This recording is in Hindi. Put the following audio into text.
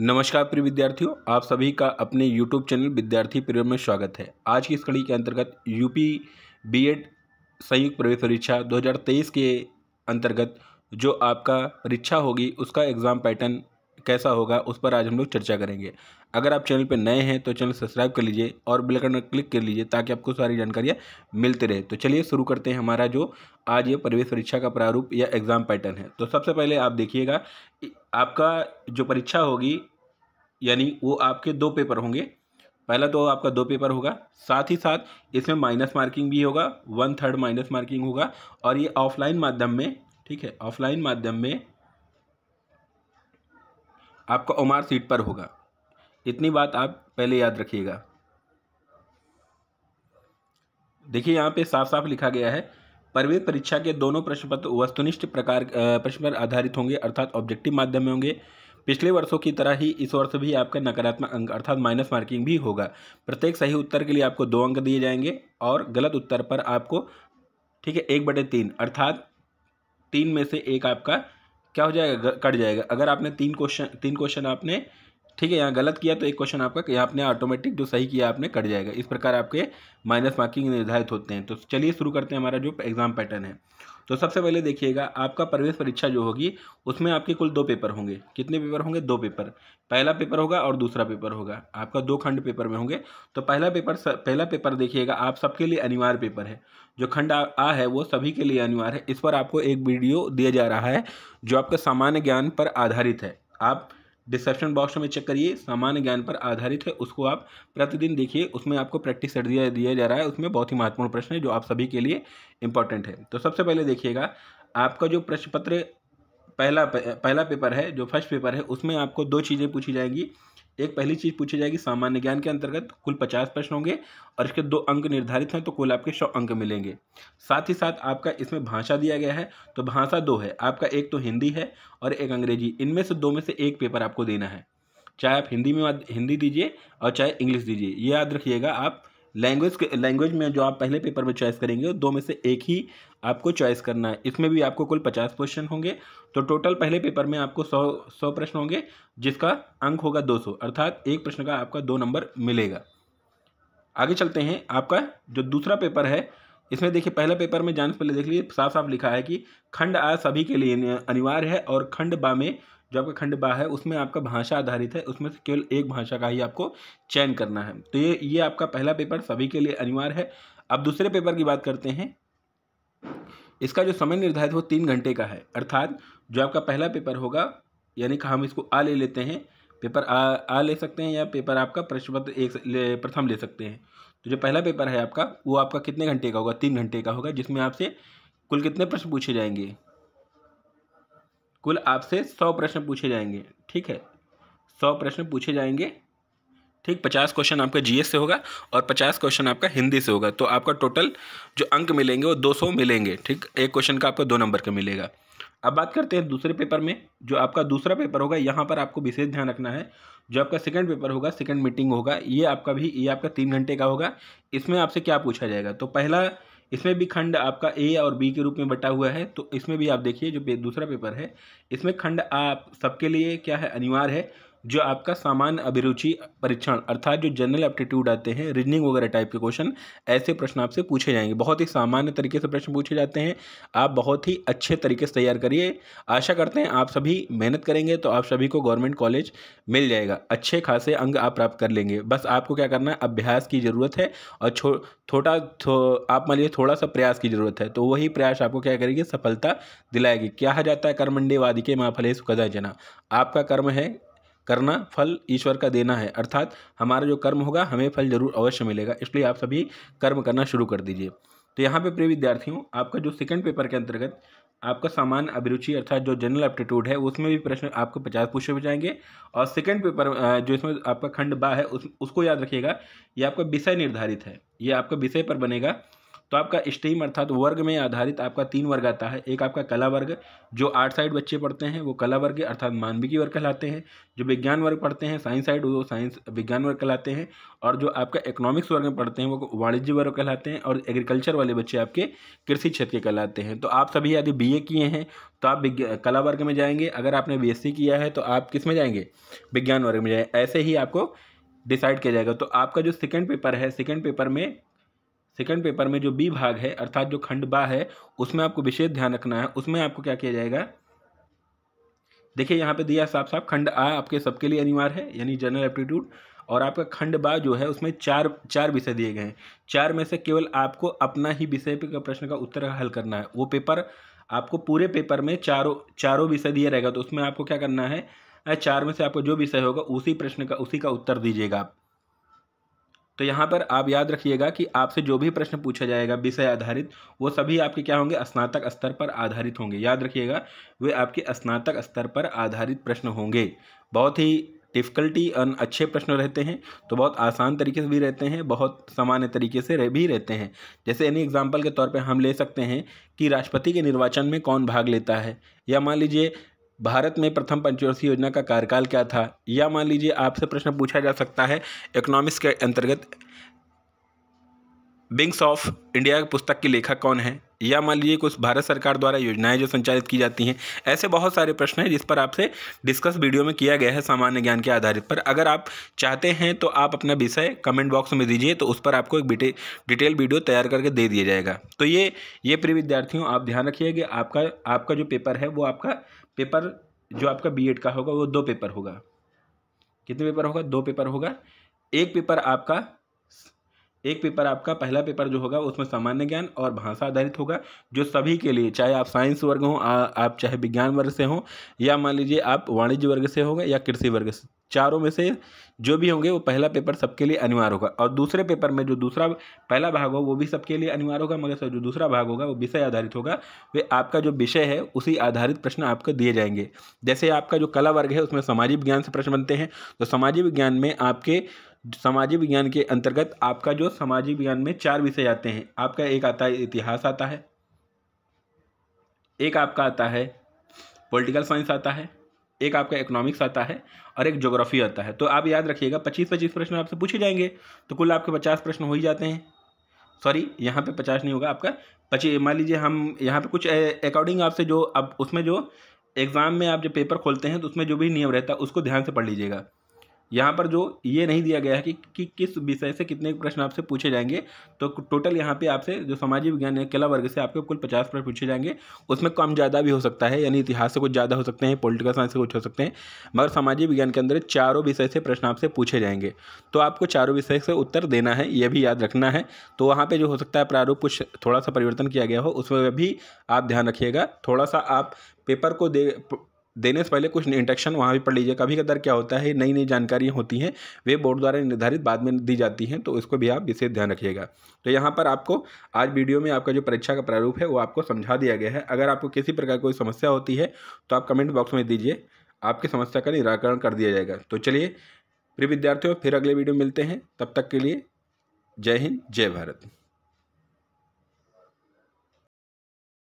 नमस्कार प्रिय विद्यार्थियों आप सभी का अपने YouTube चैनल विद्यार्थी प्रियो में स्वागत है आज की इस कड़ी के अंतर्गत यूपी बीएड संयुक्त प्रवेश परीक्षा 2023 के अंतर्गत जो आपका परीक्षा होगी उसका एग्ज़ाम पैटर्न कैसा होगा उस पर आज हम लोग चर्चा करेंगे अगर आप चैनल पर नए हैं तो चैनल सब्सक्राइब कर लीजिए और बेल आइकन क्लिक कर लीजिए ताकि आपको सारी जानकारियाँ मिलती रहे तो चलिए शुरू करते हैं हमारा जो आज ये प्रवेश परीक्षा का प्रारूप या एग्ज़ाम पैटर्न है तो सबसे पहले आप देखिएगा आपका जो परीक्षा होगी यानी वो आपके दो पेपर होंगे पहला तो आपका दो पेपर होगा साथ ही साथ इसमें माइनस मार्किंग भी होगा वन थर्ड माइनस मार्किंग होगा और ये ऑफलाइन माध्यम में ठीक है ऑफलाइन माध्यम में आपका ओमार सीट पर होगा इतनी बात आप पहले याद रखिएगा देखिए यहाँ पे साफ साफ लिखा गया है प्रवेश परीक्षा के दोनों प्रश्न पत्र वस्तुनिष्ठ प्रकार प्रश्न पर आधारित होंगे अर्थात ऑब्जेक्टिव माध्यम में होंगे पिछले वर्षों की तरह ही इस वर्ष भी आपका नकारात्मक अंक अर्थात माइनस मार्किंग भी होगा प्रत्येक सही उत्तर के लिए आपको दो अंक दिए जाएंगे और गलत उत्तर पर आपको ठीक है एक बटे तीन अर्थात तीन में से एक आपका क्या हो जाएगा कट जाएगा अगर आपने तीन क्वेश्चन तीन क्वेश्चन आपने ठीक है यहाँ गलत किया तो एक क्वेश्चन आपका यहाँ आपने ऑटोमेटिक जो सही किया आपने कट जाएगा इस प्रकार आपके माइनस मार्किंग निर्धारित होते हैं तो चलिए शुरू करते हैं हमारा जो एग्जाम पैटर्न है तो सबसे पहले देखिएगा आपका प्रवेश परीक्षा जो होगी उसमें आपके कुल दो पेपर होंगे कितने पेपर होंगे दो पेपर पहला पेपर होगा और दूसरा पेपर होगा आपका दो खंड पेपर में होंगे तो पहला पेपर पहला पेपर देखिएगा आप सबके लिए अनिवार्य पेपर है जो खंड आ, आ है वो सभी के लिए अनिवार्य है इस पर आपको एक वीडियो दिया जा रहा है जो आपका सामान्य ज्ञान पर आधारित है आप डिस्क्रिप्शन बॉक्स में चेक करिए सामान्य ज्ञान पर आधारित है उसको आप प्रतिदिन देखिए उसमें आपको प्रैक्टिस सेट दिया दिया जा रहा है उसमें बहुत ही महत्वपूर्ण प्रश्न है जो आप सभी के लिए इंपॉर्टेंट है तो सबसे पहले देखिएगा आपका जो प्रश्न पत्र पहला पहला पेपर है जो फर्स्ट पेपर है उसमें आपको दो चीज़ें पूछी जाएंगी एक पहली चीज़ पूछी जाएगी सामान्य ज्ञान के अंतर्गत कुल पचास प्रश्न होंगे और इसके दो अंक निर्धारित हैं तो कुल आपके सौ अंक मिलेंगे साथ ही साथ आपका इसमें भाषा दिया गया है तो भाषा दो है आपका एक तो हिंदी है और एक अंग्रेजी इनमें से दो में से एक पेपर आपको देना है चाहे आप हिंदी में हिंदी दीजिए और चाहे इंग्लिश दीजिए ये याद रखिएगा आप लैंग्वेज लैंग्वेज में जो आप पहले पेपर में चॉइस करेंगे दो में से एक ही आपको चॉइस करना है इसमें भी आपको कुल पचास क्वेश्चन होंगे तो टोटल पहले पेपर में आपको सौ सौ प्रश्न होंगे जिसका अंक होगा दो सौ अर्थात एक प्रश्न का आपका दो नंबर मिलेगा आगे चलते हैं आपका जो दूसरा पेपर है इसमें देखिए पहला पेपर में से पहले देख लीजिए साफ साफ लिखा है कि खंड आ सभी के लिए अनिवार्य है और खंड बा में जो आपका खंड बा है उसमें आपका भाषा आधारित है उसमें से केवल एक भाषा का ही आपको चयन करना है तो ये ये आपका पहला पेपर सभी के लिए अनिवार्य है अब दूसरे पेपर की बात करते हैं इसका जो समय निर्धारित वो तीन घंटे का है अर्थात जो आपका पहला पेपर होगा यानी कि हम इसको आ ले लेते हैं पेपर आ आ ले सकते हैं या पेपर आपका प्रश्न पत्र एक प्रथम ले सकते हैं तो जो पहला पेपर है आपका वो आपका कितने घंटे का होगा तीन घंटे का होगा जिसमें आपसे कुल कितने प्रश्न पूछे जाएंगे कुल आपसे सौ प्रश्न पूछे जाएंगे ठीक है सौ प्रश्न पूछे जाएंगे ठीक पचास क्वेश्चन आपका जीएस से होगा और पचास क्वेश्चन आपका हिंदी से होगा तो आपका टोटल जो अंक मिलेंगे वो दो सौ मिलेंगे ठीक एक क्वेश्चन का आपको दो नंबर का मिलेगा अब बात करते हैं दूसरे पेपर में जो आपका दूसरा पेपर होगा यहाँ पर आपको विशेष ध्यान रखना है जो आपका सेकंड पेपर होगा सेकंड मीटिंग होगा ये आपका भी ये आपका तीन घंटे का होगा इसमें आपसे क्या पूछा जाएगा तो पहला इसमें भी खंड आपका ए और बी के रूप में बटा हुआ है तो इसमें भी आप देखिए जो पे, दूसरा पेपर है इसमें खंड आप सबके लिए क्या है अनिवार्य है जो आपका सामान्य अभिरुचि परीक्षण अर्थात जो जनरल एप्टीट्यूड आते हैं रीजनिंग वगैरह टाइप के क्वेश्चन ऐसे प्रश्न आपसे पूछे जाएंगे बहुत ही सामान्य तरीके से प्रश्न पूछे जाते हैं आप बहुत ही अच्छे तरीके से तैयार करिए आशा करते हैं आप सभी मेहनत करेंगे तो आप सभी को गवर्नमेंट कॉलेज मिल जाएगा अच्छे खासे अंग आप प्राप्त कर लेंगे बस आपको क्या करना है अभ्यास की ज़रूरत है और छो थोड़ा थो, आप मान लीजिए थोड़ा सा प्रयास की ज़रूरत है तो वही प्रयास आपको क्या करेगी सफलता दिलाएगी क्या जाता है कर्मंडे वादी के माँ फलेश सुखदा जना आपका कर्म है करना फल ईश्वर का देना है अर्थात हमारा जो कर्म होगा हमें फल जरूर अवश्य मिलेगा इसलिए आप सभी कर्म करना शुरू कर दीजिए तो यहाँ पे प्रिय विद्यार्थियों आपका जो सेकंड पेपर के अंतर्गत आपका सामान्य अभिरुचि अर्थात जो जनरल एप्टीट्यूड है उसमें भी प्रश्न आपको पचास पूछे भी जाएंगे और सेकंड पेपर जो इसमें आपका खंड बा है उस, उसको याद रखिएगा ये आपका विषय निर्धारित है ये आपका विषय पर बनेगा तो आपका स्ट्रीम अर्थात तो वर्ग में आधारित आपका तीन वर्ग आता है एक आपका कला वर्ग जो आर्ट साइड बच्चे पढ़ते हैं वो कला वर्ग अर्थात मानविकी वर्ग कहलाते हैं जो विज्ञान वर्ग पढ़ते हैं साइंस साइड वो साइंस विज्ञान वर्ग कहलाते हैं और जो आपका इकोनॉमिक्स वर्ग में पढ़ते हैं वो वाणिज्य वर्ग कहलाते हैं और एग्रीकल्चर वाले बच्चे आपके कृषि क्षेत्र के कहलाते हैं तो आप सभी यदि बी किए हैं तो आप कला वर्ग में जाएंगे अगर आपने बी किया है तो आप किस में जाएंगे विज्ञान वर्ग में जाएंगे ऐसे ही आपको डिसाइड किया जाएगा तो आपका जो सेकंड पेपर है सेकंड पेपर में सेकंड पेपर में जो बी भाग है अर्थात जो खंड बा है उसमें आपको विशेष ध्यान रखना है उसमें आपको क्या किया जाएगा देखिए यहाँ पे दिया साफ साफ खंड आ आपके सबके लिए अनिवार्य है यानी जनरल एप्टीट्यूड और आपका खंड बा जो है उसमें चार चार विषय दिए गए हैं चार में से केवल आपको अपना ही विषय का प्रश्न का उत्तर हल करना है वो पेपर आपको पूरे पेपर में चारों चारों विषय दिया रहेगा तो उसमें आपको क्या करना है चार में से आपको जो विषय होगा उसी प्रश्न का उसी का उत्तर दीजिएगा आप तो यहाँ पर आप याद रखिएगा कि आपसे जो भी प्रश्न पूछा जाएगा विषय आधारित वो सभी आपके क्या होंगे स्नातक स्तर पर आधारित होंगे याद रखिएगा वे आपके स्नातक स्तर पर आधारित प्रश्न होंगे बहुत ही डिफ़िकल्टी अच्छे प्रश्न रहते हैं तो बहुत आसान तरीके से भी रहते हैं बहुत सामान्य तरीके से रह भी रहते हैं जैसे यानी एग्जाम्पल के तौर पर हम ले सकते हैं कि राष्ट्रपति के निर्वाचन में कौन भाग लेता है या मान लीजिए भारत में प्रथम पंचवर्षीय योजना का कार्यकाल क्या था या मान लीजिए आपसे प्रश्न पूछा जा सकता है इकोनॉमिक्स के अंतर्गत बिंग्स ऑफ इंडिया पुस्तक के लेखक कौन है या मान लीजिए कुछ भारत सरकार द्वारा योजनाएं जो संचालित की जाती हैं ऐसे बहुत सारे प्रश्न हैं जिस पर आपसे डिस्कस वीडियो में किया गया है सामान्य ज्ञान के आधारित पर अगर आप चाहते हैं तो आप अपना विषय कमेंट बॉक्स में दीजिए तो उस पर आपको एक डिटेल वीडियो तैयार करके दे दिया जाएगा तो ये ये प्रिय विद्यार्थियों आप ध्यान रखिए कि आपका आपका जो पेपर है वो आपका पेपर जो आपका बीएड का होगा वो दो पेपर होगा कितने पेपर होगा दो पेपर होगा एक पेपर आपका एक पेपर आपका पहला पेपर जो होगा उसमें सामान्य ज्ञान और भाषा आधारित होगा जो सभी के लिए चाहे आप साइंस वर्ग हों आप चाहे विज्ञान वर्ग से हों या मान लीजिए आप वाणिज्य वर्ग से होगा या कृषि वर्ग से चारों में से जो भी होंगे वो पहला पेपर सबके लिए अनिवार्य होगा और दूसरे पेपर में जो दूसरा पहला भाग होगा वो भी सबके लिए अनिवार्य होगा मगर सर जो दूसरा भाग होगा वो विषय आधारित होगा वे आपका जो विषय है उसी आधारित प्रश्न आपको दिए जाएंगे जैसे आपका जो कला वर्ग है उसमें सामाजिक विज्ञान से प्रश्न बनते हैं तो सामाजिक विज्ञान में आपके सामाजिक विज्ञान के अंतर्गत आपका जो सामाजिक विज्ञान में चार विषय आते हैं आपका एक आता है इतिहास आता है एक आपका आता है पॉलिटिकल साइंस आता है एक आपका इकोनॉमिक्स आता है और एक जोग्राफी आता है तो आप याद रखिएगा पच्चीस पच्चीस प्रश्न आपसे पूछे जाएंगे तो कुल आपके पचास प्रश्न हो ही जाते हैं सॉरी यहाँ पे पचास नहीं होगा आपका पच्चीस मान लीजिए हम यहाँ पे कुछ अकॉर्डिंग आपसे जो अब उसमें जो एग्ज़ाम में आप जो पेपर खोलते हैं तो उसमें जो भी नियम रहता है उसको ध्यान से पढ़ लीजिएगा यहाँ पर जो ये नहीं दिया गया है कि, कि किस विषय से कितने प्रश्न आपसे पूछे जाएंगे तो टोटल यहाँ पे आपसे जो सामाजिक विज्ञान या कला वर्ग से आपके कुल पचास प्रश्न पूछे जाएंगे उसमें कम ज़्यादा भी हो सकता है यानी इतिहास से कुछ ज़्यादा हो सकते हैं पॉलिटिकल साइंस से कुछ हो सकते हैं मगर सामाजिक विज्ञान के अंदर चारों विषय से प्रश्न आपसे पूछे जाएंगे तो आपको चारों विषय से उत्तर देना है यह भी याद रखना है तो वहाँ पर जो हो सकता है प्रारूप कुछ थोड़ा सा परिवर्तन किया गया हो उसमें भी आप ध्यान रखिएगा थोड़ा सा आप पेपर को दे देने से पहले कुछ इंटेक्शन वहाँ भी पढ़ लीजिए कभी कदर क्या होता है नई नई जानकारियाँ होती हैं वे बोर्ड द्वारा निर्धारित बाद में दी जाती हैं तो इसको भी आप विशेष ध्यान रखिएगा तो यहाँ पर आपको आज वीडियो में आपका जो परीक्षा का प्रारूप है वो आपको समझा दिया गया है अगर आपको किसी प्रकार की कोई समस्या होती है तो आप कमेंट बॉक्स में दीजिए आपकी समस्या का निराकरण कर दिया जाएगा तो चलिए प्रिय विद्यार्थियों फिर अगले वीडियो मिलते हैं तब तक के लिए जय हिंद जय भारत